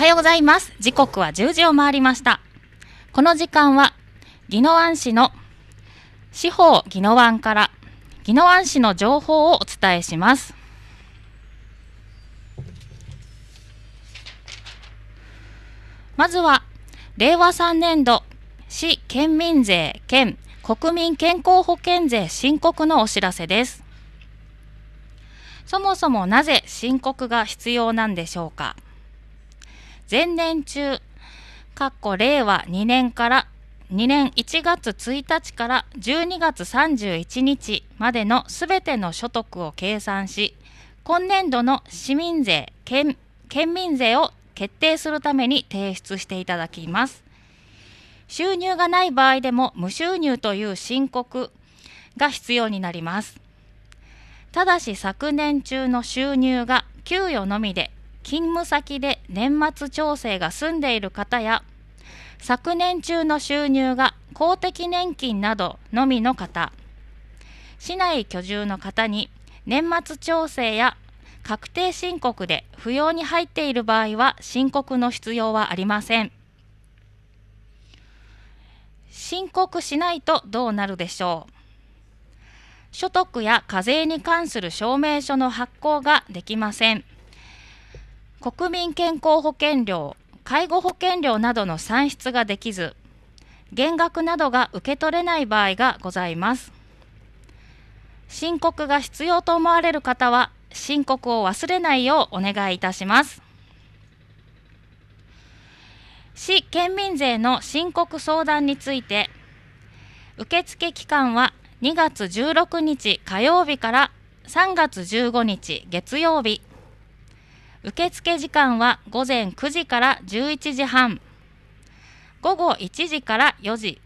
はようございます。時刻は10時を回りました。この時間は、宜野湾市の司法宜野湾から宜野湾市の情報をお伝えします。まずは、令和3年度市県民税県国民健康保険税申告のお知らせです。そもそもなぜ申告が必要なんでしょうか。前年中、かっこ令和2年から2年1月1日から12月31日までのすべての所得を計算し、今年度の市民税、県県民税を決定するために提出していただきます。収入がない場合でも無収入という申告が必要になります。ただし昨年中の収入が給与のみで勤務先で年末調整が済んでいる方や昨年中の収入が公的年金などのみの方市内居住の方に年末調整や確定申告で扶養に入っている場合は申告の必要はありません申告しないとどうなるでしょう所得や課税に関する証明書の発行ができません国民健康保険料、介護保険料などの算出ができず、減額などが受け取れない場合がございます。申告が必要と思われる方は、申告を忘れないようお願いいたします。市県民税の申告相談について、受付期間は2月16日火曜日から3月15日月曜日受付時間は午前9時から11時半、午後1時から4時。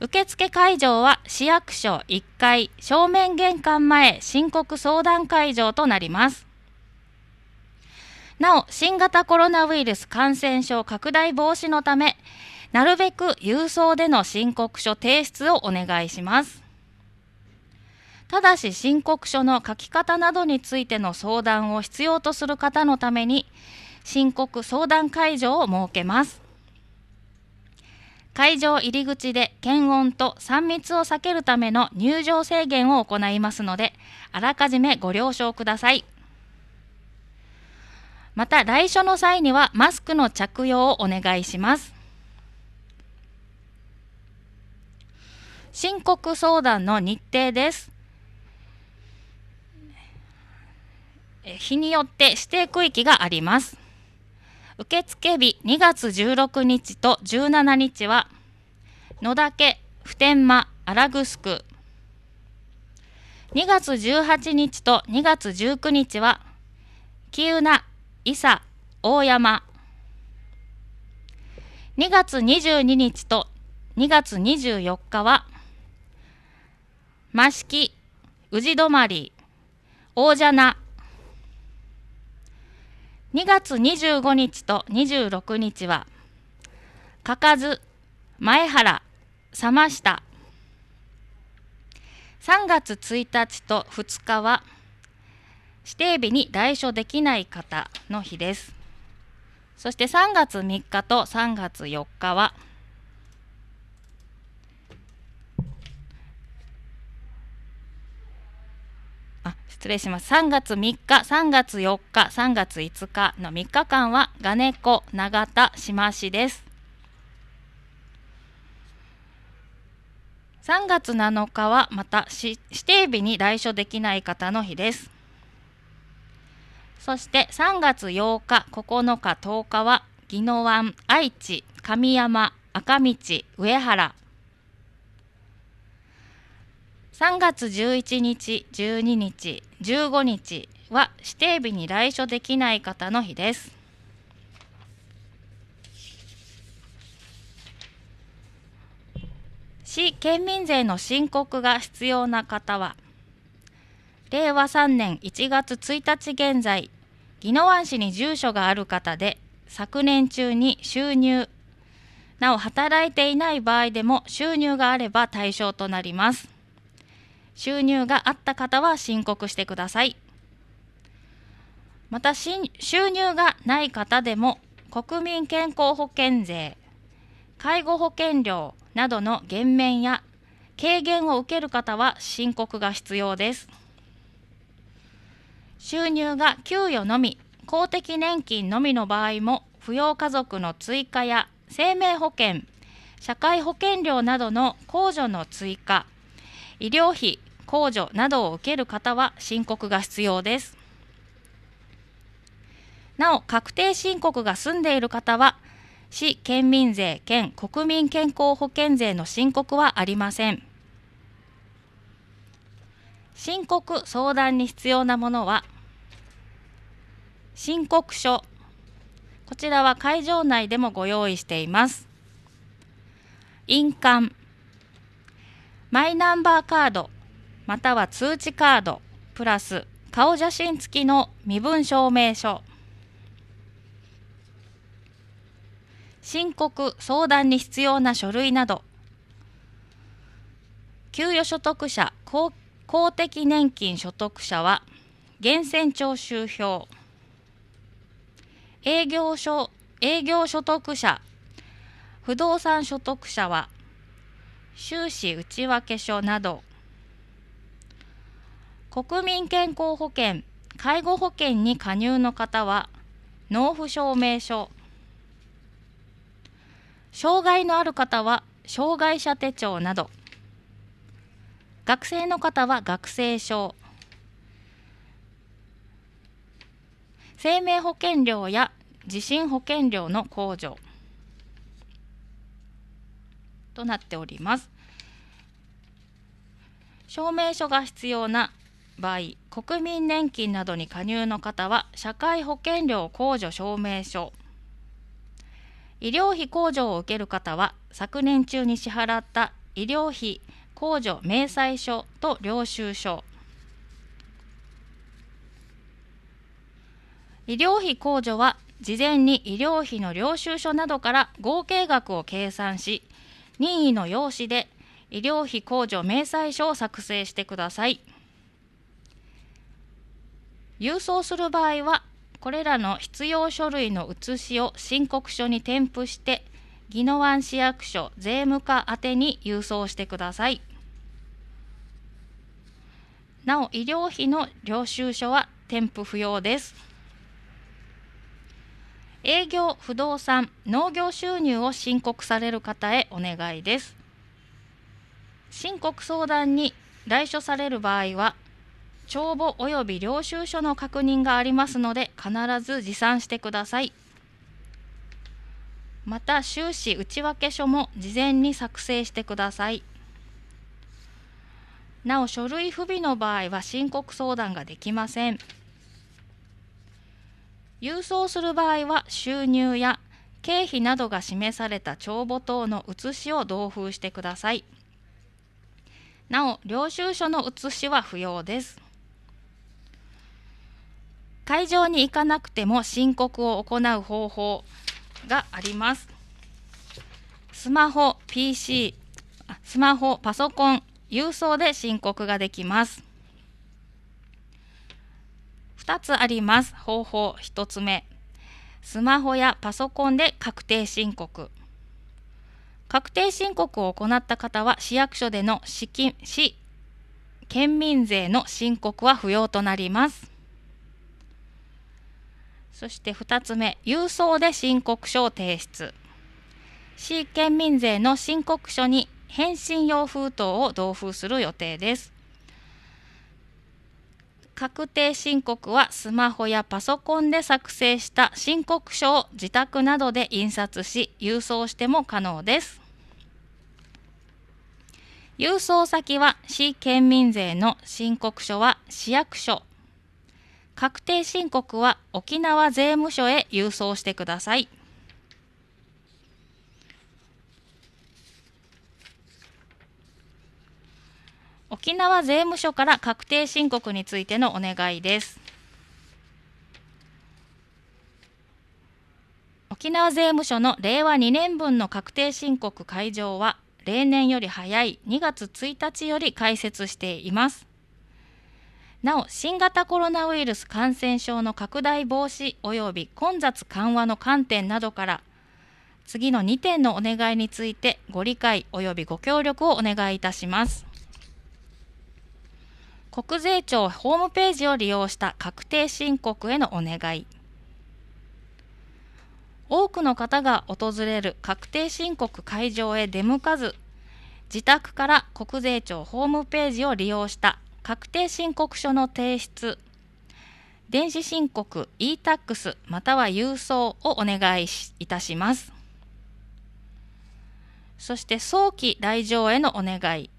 受付会場は市役所1階正面玄関前申告相談会場となります。なお、新型コロナウイルス感染症拡大防止のため、なるべく郵送での申告書提出をお願いします。ただし申告書の書き方などについての相談を必要とする方のために申告相談会場を設けます会場入り口で検温と3密を避けるための入場制限を行いますのであらかじめご了承くださいまた来所の際にはマスクの着用をお願いします申告相談の日程です日によって指定区域があります。受付日2月16日と17日は野岳、普天間、荒城2月18日と2月19日は喜友名、伊佐、大山2月22日と2月24日は益城、宇治泊、王者名2月25日と26日は、かかず、前原、さました。3月1日と2日は、指定日に代書できない方の日です。そして3月3日と3月4日は、礼します。3月3日、3月4日、3月5日の3日間は、ガネコ、長田、島市です。3月7日はまた指定日に来所できない方の日です。そして3月8日、9日、10日は宜野湾、愛知、神山、赤道、上原、3月11日、12日、15日は指定日に来所できない方の日です。市県民税の申告が必要な方は、令和3年1月1日現在、宜野湾市に住所がある方で、昨年中に収入、なお働いていない場合でも収入があれば対象となります。収入があった方は申告してください。また、収入がない方でも、国民健康保険税、介護保険料などの減免や軽減を受ける方は申告が必要です。収入が給与のみ、公的年金のみの場合も、扶養家族の追加や生命保険、社会保険料などの控除の追加、医療費、控除などを受ける方は申告が必要です。なお、確定申告が済んでいる方は、市県民税兼国民健康保険税の申告はありません。申告相談に必要なものは、申告書。こちらは会場内でもご用意しています。印鑑。マイナンバーカードまたは通知カードプラス顔写真付きの身分証明書申告相談に必要な書類など給与所得者公公的年金所得者は源泉徴収票営業所営業所得者不動産所得者は収支内訳書など国民健康保険介護保険に加入の方は納付証明書障害のある方は障害者手帳など学生の方は学生証生命保険料や地震保険料の控除となっております証明書が必要な場合国民年金などに加入の方は社会保険料控除証明書医療費控除を受ける方は昨年中に支払った医療費控除明細書と領収書医療費控除は事前に医療費の領収書などから合計額を計算し任意の用紙で医療費控除明細書を作成してください。郵送する場合はこれらの必要書類の写しを申告書に添付して宜野湾市役所税務課宛に郵送してくださいなお医療費の領収書は添付不要です営業不動産農業収入を申告される方へお願いです申告相談に来所される場合は帳簿及び領収書の確認がありますので必ず持参してくださいまた収支内訳書も事前に作成してくださいなお書類不備の場合は申告相談ができません郵送する場合は収入や経費などが示された帳簿等の写しを同封してくださいなお領収書の写しは不要です会場に行かなくても申告を行う方法があります。スマホ、PC、スマホ、パソコン、郵送で申告ができます。2つあります。方法1つ目。スマホやパソコンで確定申告。確定申告を行った方は市役所での資金市県民税の申告は不要となります。そして2つ目、郵送で申告書を提出。市県民税の申告書に返信用封筒を同封する予定です。確定申告はスマホやパソコンで作成した申告書を自宅などで印刷し郵送しても可能です。郵送先は市県民税の申告書は市役所確定申告は沖縄税務署へ郵送してください。沖縄税務署から確定申告についてのお願いです。沖縄税務署の令和2年分の確定申告会場は例年より早い2月1日より開設しています。なお、新型コロナウイルス感染症の拡大防止及び混雑緩和の観点などから、次の2点のお願いについてご理解及びご協力をお願いいたします。国税庁ホームページを利用した確定申告へのお願い。多くの方が訪れる確定申告会場へ出向かず、自宅から国税庁ホームページを利用した確定申告書の提出電子申告 e-tax または郵送をお願いいたしますそして早期来場へのお願い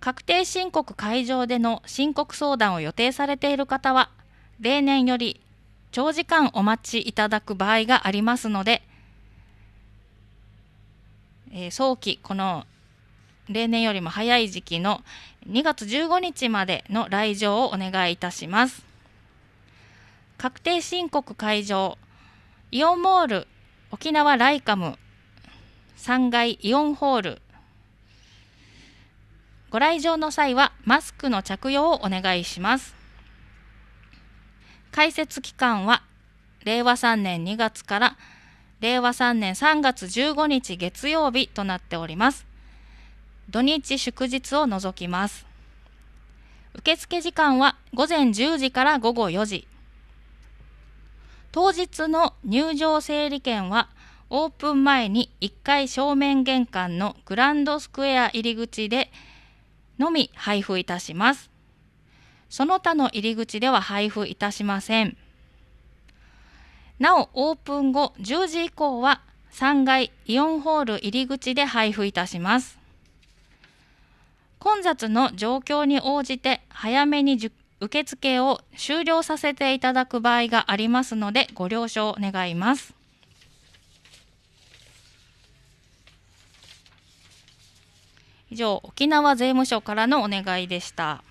確定申告会場での申告相談を予定されている方は例年より長時間お待ちいただく場合がありますので、えー、早期この例年よりも早い時期の2月15日までの来場をお願いいたします。確定申告会場、イオンモール沖縄ライカム3階イオンホールご来場の際はマスクの着用をお願いします。開設期間は令和3年2月から令和3年3月15日月曜日となっております。土日祝日を除きます。受付時間は午前10時から午後4時。当日の入場整理券はオープン前に1階正面玄関のグランドスクエア入り口でのみ配布いたします。その他の入り口では配布いたしません。なお、オープン後10時以降は3階イオンホール入り口で配布いたします。混雑の状況に応じて早めに受付を終了させていただく場合がありますのでご了承願います。以上沖縄税務署からのお願いでした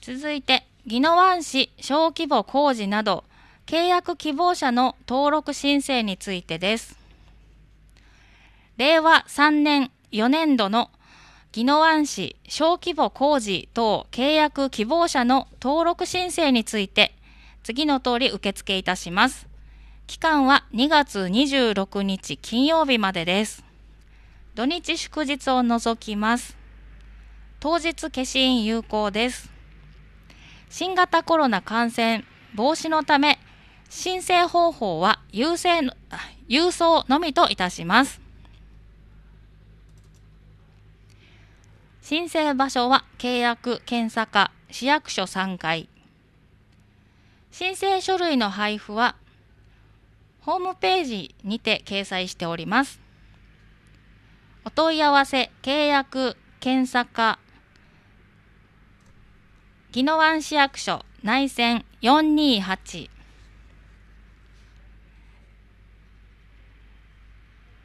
続いて宜野湾市小規模工事など契約希望者の登録申請についてです令和3年4年度の宜野湾市小規模工事等契約希望者の登録申請について、次の通り受付いたします。期間は2月26日金曜日までです。土日祝日を除きます。当日消印有効です。新型コロナ感染防止のため、申請方法は郵送のみといたします。申請場所は契約検査課市役所3階。申請書類の配布はホームページにて掲載しております。お問い合わせ、契約、検査課、宜野湾市役所内線428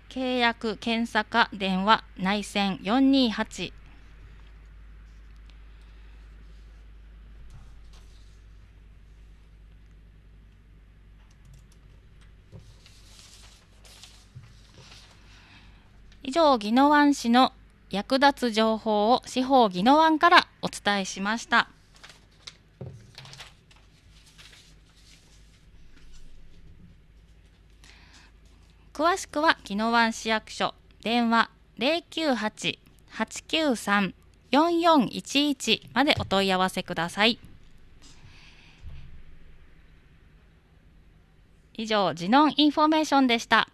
契約検査課電話内線428以上、宜野湾市の役立つ情報を司法宜野湾からお伝えしました。詳しくは宜野湾市役所電話零九八八九三四四一一までお問い合わせください。以上、ジノンインフォメーションでした。